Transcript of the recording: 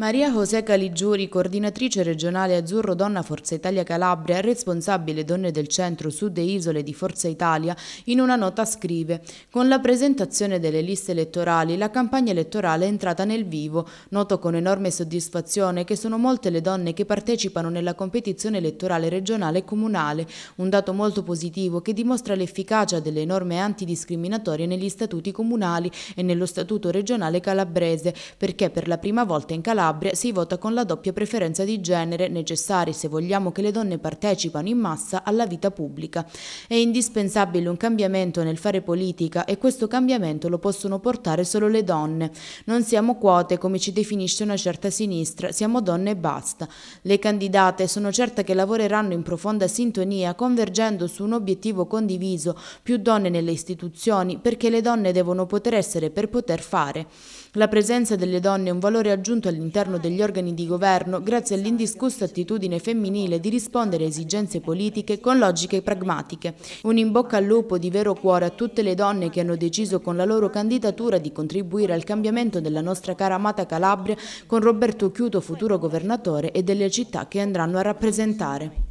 Maria José Caligiuri, coordinatrice regionale Azzurro Donna Forza Italia Calabria, responsabile donne del centro sud e isole di Forza Italia, in una nota scrive «Con la presentazione delle liste elettorali la campagna elettorale è entrata nel vivo. Noto con enorme soddisfazione che sono molte le donne che partecipano nella competizione elettorale regionale e comunale, un dato molto positivo che dimostra l'efficacia delle norme antidiscriminatorie negli statuti comunali e nello statuto regionale calabrese, perché per la prima volta in Calabria Calabria si vota con la doppia preferenza di genere necessari se vogliamo che le donne partecipano in massa alla vita pubblica. È indispensabile un cambiamento nel fare politica e questo cambiamento lo possono portare solo le donne. Non siamo quote come ci definisce una certa sinistra, siamo donne e basta. Le candidate sono certa che lavoreranno in profonda sintonia convergendo su un obiettivo condiviso, più donne nelle istituzioni perché le donne devono poter essere per poter fare. La presenza delle donne è un valore aggiunto all'interno all'interno degli organi di governo grazie all'indiscussa attitudine femminile di rispondere a esigenze politiche con logiche pragmatiche. Un in bocca al lupo di vero cuore a tutte le donne che hanno deciso con la loro candidatura di contribuire al cambiamento della nostra cara amata Calabria con Roberto Chiuto, futuro governatore, e delle città che andranno a rappresentare.